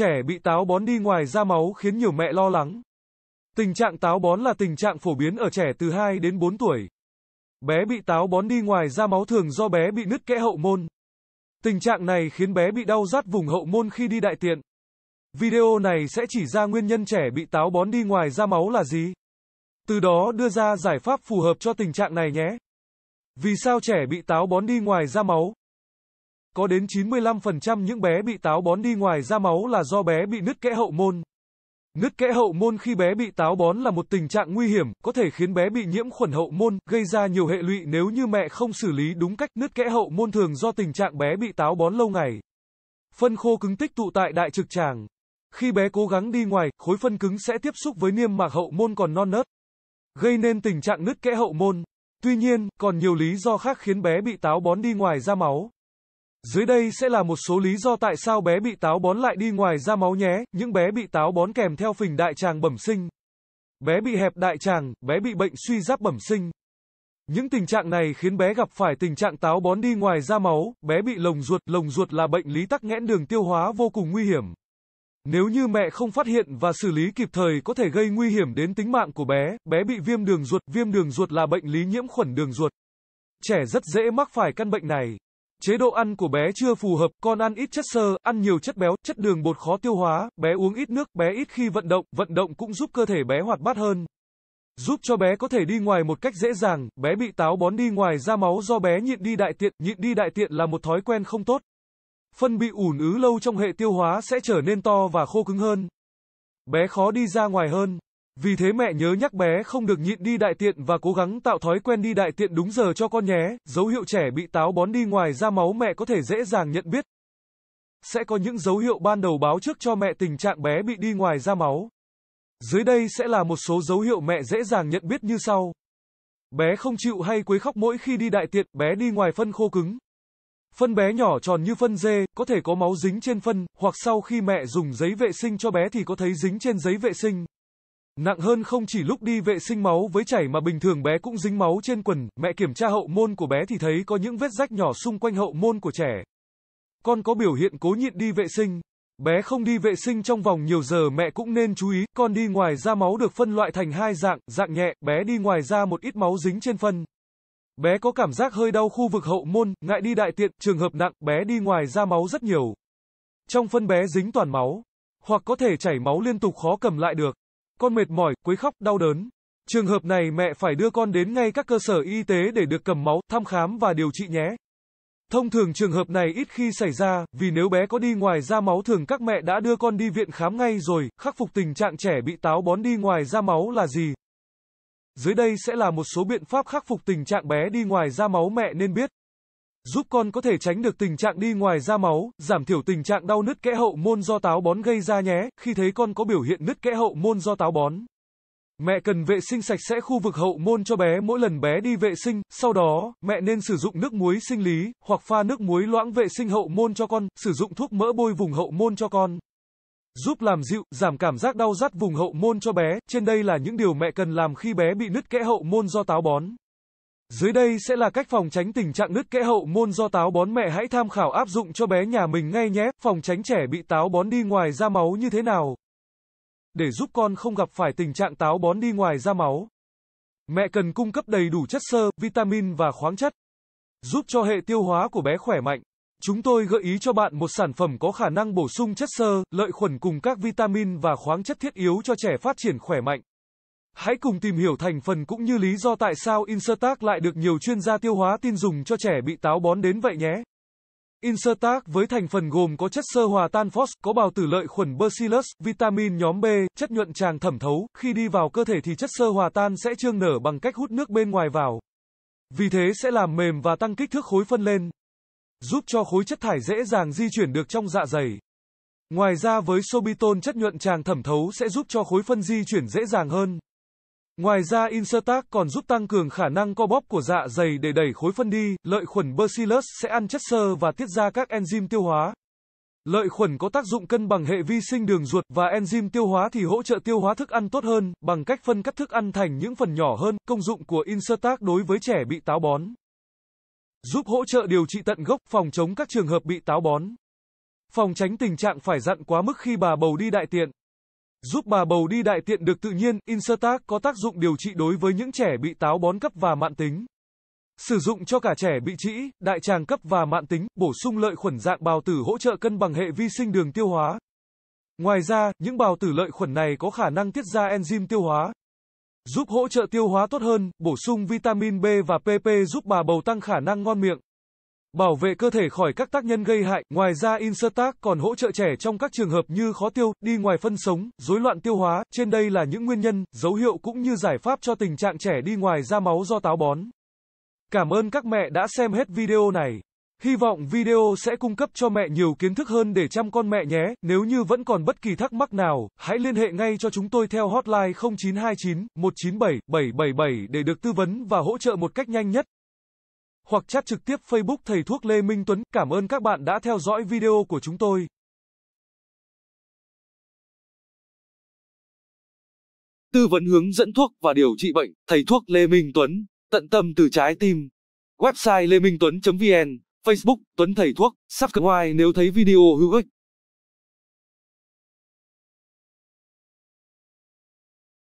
trẻ bị táo bón đi ngoài ra máu khiến nhiều mẹ lo lắng. Tình trạng táo bón là tình trạng phổ biến ở trẻ từ 2 đến 4 tuổi. Bé bị táo bón đi ngoài ra máu thường do bé bị nứt kẽ hậu môn. Tình trạng này khiến bé bị đau rát vùng hậu môn khi đi đại tiện. Video này sẽ chỉ ra nguyên nhân trẻ bị táo bón đi ngoài ra máu là gì. Từ đó đưa ra giải pháp phù hợp cho tình trạng này nhé. Vì sao trẻ bị táo bón đi ngoài ra máu? có đến 95% những bé bị táo bón đi ngoài ra máu là do bé bị nứt kẽ hậu môn. Nứt kẽ hậu môn khi bé bị táo bón là một tình trạng nguy hiểm, có thể khiến bé bị nhiễm khuẩn hậu môn, gây ra nhiều hệ lụy nếu như mẹ không xử lý đúng cách. Nứt kẽ hậu môn thường do tình trạng bé bị táo bón lâu ngày. Phân khô cứng tích tụ tại đại trực tràng. Khi bé cố gắng đi ngoài, khối phân cứng sẽ tiếp xúc với niêm mạc hậu môn còn non nớt, gây nên tình trạng nứt kẽ hậu môn. Tuy nhiên, còn nhiều lý do khác khiến bé bị táo bón đi ngoài ra máu. Dưới đây sẽ là một số lý do tại sao bé bị táo bón lại đi ngoài ra máu nhé, những bé bị táo bón kèm theo phình đại tràng bẩm sinh. Bé bị hẹp đại tràng, bé bị bệnh suy giáp bẩm sinh. Những tình trạng này khiến bé gặp phải tình trạng táo bón đi ngoài ra máu, bé bị lồng ruột, lồng ruột là bệnh lý tắc nghẽn đường tiêu hóa vô cùng nguy hiểm. Nếu như mẹ không phát hiện và xử lý kịp thời có thể gây nguy hiểm đến tính mạng của bé, bé bị viêm đường ruột, viêm đường ruột là bệnh lý nhiễm khuẩn đường ruột. Trẻ rất dễ mắc phải căn bệnh này. Chế độ ăn của bé chưa phù hợp, con ăn ít chất xơ, ăn nhiều chất béo, chất đường bột khó tiêu hóa, bé uống ít nước, bé ít khi vận động, vận động cũng giúp cơ thể bé hoạt bát hơn. Giúp cho bé có thể đi ngoài một cách dễ dàng, bé bị táo bón đi ngoài ra máu do bé nhịn đi đại tiện, nhịn đi đại tiện là một thói quen không tốt. Phân bị ủn ứ lâu trong hệ tiêu hóa sẽ trở nên to và khô cứng hơn. Bé khó đi ra ngoài hơn. Vì thế mẹ nhớ nhắc bé không được nhịn đi đại tiện và cố gắng tạo thói quen đi đại tiện đúng giờ cho con nhé, dấu hiệu trẻ bị táo bón đi ngoài ra máu mẹ có thể dễ dàng nhận biết. Sẽ có những dấu hiệu ban đầu báo trước cho mẹ tình trạng bé bị đi ngoài ra máu. Dưới đây sẽ là một số dấu hiệu mẹ dễ dàng nhận biết như sau. Bé không chịu hay quấy khóc mỗi khi đi đại tiện, bé đi ngoài phân khô cứng. Phân bé nhỏ tròn như phân dê, có thể có máu dính trên phân, hoặc sau khi mẹ dùng giấy vệ sinh cho bé thì có thấy dính trên giấy vệ sinh. Nặng hơn không chỉ lúc đi vệ sinh máu với chảy mà bình thường bé cũng dính máu trên quần, mẹ kiểm tra hậu môn của bé thì thấy có những vết rách nhỏ xung quanh hậu môn của trẻ. Con có biểu hiện cố nhịn đi vệ sinh. Bé không đi vệ sinh trong vòng nhiều giờ mẹ cũng nên chú ý, con đi ngoài da máu được phân loại thành hai dạng, dạng nhẹ, bé đi ngoài da một ít máu dính trên phân. Bé có cảm giác hơi đau khu vực hậu môn, ngại đi đại tiện, trường hợp nặng, bé đi ngoài da máu rất nhiều. Trong phân bé dính toàn máu, hoặc có thể chảy máu liên tục khó cầm lại được con mệt mỏi, quấy khóc, đau đớn. Trường hợp này mẹ phải đưa con đến ngay các cơ sở y tế để được cầm máu, thăm khám và điều trị nhé. Thông thường trường hợp này ít khi xảy ra, vì nếu bé có đi ngoài da máu thường các mẹ đã đưa con đi viện khám ngay rồi, khắc phục tình trạng trẻ bị táo bón đi ngoài da máu là gì. Dưới đây sẽ là một số biện pháp khắc phục tình trạng bé đi ngoài da máu mẹ nên biết giúp con có thể tránh được tình trạng đi ngoài ra máu, giảm thiểu tình trạng đau nứt kẽ hậu môn do táo bón gây ra nhé, khi thấy con có biểu hiện nứt kẽ hậu môn do táo bón. Mẹ cần vệ sinh sạch sẽ khu vực hậu môn cho bé mỗi lần bé đi vệ sinh, sau đó, mẹ nên sử dụng nước muối sinh lý, hoặc pha nước muối loãng vệ sinh hậu môn cho con, sử dụng thuốc mỡ bôi vùng hậu môn cho con. Giúp làm dịu, giảm cảm giác đau rát vùng hậu môn cho bé, trên đây là những điều mẹ cần làm khi bé bị nứt kẽ hậu môn do táo bón. Dưới đây sẽ là cách phòng tránh tình trạng nứt kẽ hậu môn do táo bón mẹ hãy tham khảo áp dụng cho bé nhà mình ngay nhé. Phòng tránh trẻ bị táo bón đi ngoài ra máu như thế nào? Để giúp con không gặp phải tình trạng táo bón đi ngoài ra máu, mẹ cần cung cấp đầy đủ chất xơ, vitamin và khoáng chất, giúp cho hệ tiêu hóa của bé khỏe mạnh. Chúng tôi gợi ý cho bạn một sản phẩm có khả năng bổ sung chất xơ, lợi khuẩn cùng các vitamin và khoáng chất thiết yếu cho trẻ phát triển khỏe mạnh. Hãy cùng tìm hiểu thành phần cũng như lý do tại sao Insertag lại được nhiều chuyên gia tiêu hóa tin dùng cho trẻ bị táo bón đến vậy nhé. Insertag với thành phần gồm có chất xơ hòa tan phos, có bào tử lợi khuẩn Bacillus, vitamin nhóm B, chất nhuận tràng thẩm thấu, khi đi vào cơ thể thì chất xơ hòa tan sẽ trương nở bằng cách hút nước bên ngoài vào. Vì thế sẽ làm mềm và tăng kích thước khối phân lên, giúp cho khối chất thải dễ dàng di chuyển được trong dạ dày. Ngoài ra với sobiton chất nhuận tràng thẩm thấu sẽ giúp cho khối phân di chuyển dễ dàng hơn. Ngoài ra Insertag còn giúp tăng cường khả năng co bóp của dạ dày để đẩy khối phân đi, lợi khuẩn Bacillus sẽ ăn chất xơ và tiết ra các enzyme tiêu hóa. Lợi khuẩn có tác dụng cân bằng hệ vi sinh đường ruột và enzyme tiêu hóa thì hỗ trợ tiêu hóa thức ăn tốt hơn bằng cách phân cắt thức ăn thành những phần nhỏ hơn. Công dụng của Insertag đối với trẻ bị táo bón giúp hỗ trợ điều trị tận gốc, phòng chống các trường hợp bị táo bón, phòng tránh tình trạng phải dặn quá mức khi bà bầu đi đại tiện. Giúp bà bầu đi đại tiện được tự nhiên, Instac có tác dụng điều trị đối với những trẻ bị táo bón cấp và mạn tính. Sử dụng cho cả trẻ bị trĩ, đại tràng cấp và mạn tính, bổ sung lợi khuẩn dạng bào tử hỗ trợ cân bằng hệ vi sinh đường tiêu hóa. Ngoài ra, những bào tử lợi khuẩn này có khả năng tiết ra enzyme tiêu hóa, giúp hỗ trợ tiêu hóa tốt hơn, bổ sung vitamin B và PP giúp bà bầu tăng khả năng ngon miệng. Bảo vệ cơ thể khỏi các tác nhân gây hại, ngoài ra Instac còn hỗ trợ trẻ trong các trường hợp như khó tiêu, đi ngoài phân sống, rối loạn tiêu hóa. Trên đây là những nguyên nhân, dấu hiệu cũng như giải pháp cho tình trạng trẻ đi ngoài ra máu do táo bón. Cảm ơn các mẹ đã xem hết video này. Hy vọng video sẽ cung cấp cho mẹ nhiều kiến thức hơn để chăm con mẹ nhé. Nếu như vẫn còn bất kỳ thắc mắc nào, hãy liên hệ ngay cho chúng tôi theo hotline 0929 197 777 để được tư vấn và hỗ trợ một cách nhanh nhất hoặc chat trực tiếp Facebook Thầy Thuốc Lê Minh Tuấn. Cảm ơn các bạn đã theo dõi video của chúng tôi. Tư vấn hướng dẫn thuốc và điều trị bệnh, Thầy Thuốc Lê Minh Tuấn, tận tâm từ trái tim. Website leminhtuấn.vn, Facebook Tuấn Thầy Thuốc, subscribe nếu thấy video hữu ích.